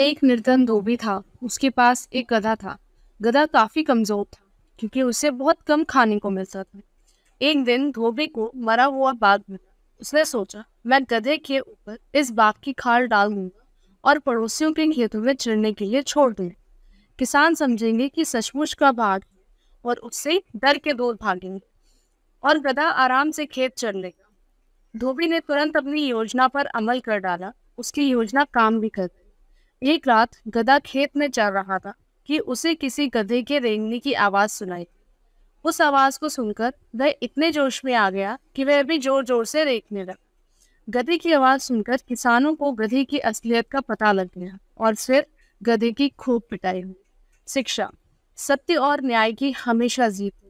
एक निर्धन धोबी था उसके पास एक गधा था गधा काफी कमजोर था क्योंकि उसे बहुत कम खाने को मिलता था एक दिन धोबी को मरा हुआ बाघ मिला उसने सोचा मैं गधे के ऊपर इस बाघ की खाल डाल दूंगा और पड़ोसियों के खेतों में चढ़ने के लिए छोड़ दूंगा किसान समझेंगे कि सचमुच का बाघ और उससे डर के दूर भागेंगे और गधा आराम से खेत चढ़ लेगा धोबी ने तुरंत अपनी योजना पर अमल कर डाला उसकी योजना काम भी कर एक रात गधा खेत में चल रहा था कि उसे किसी गधे के रेंगने की आवाज सुनाई उस आवाज को सुनकर वह इतने जोश में आ गया कि वह भी जोर जोर से रेंगने लगा गधे की आवाज सुनकर किसानों को गधे की असलियत का पता लग गया और फिर गधे की खूब पिटाई हुई शिक्षा सत्य और न्याय की हमेशा जीत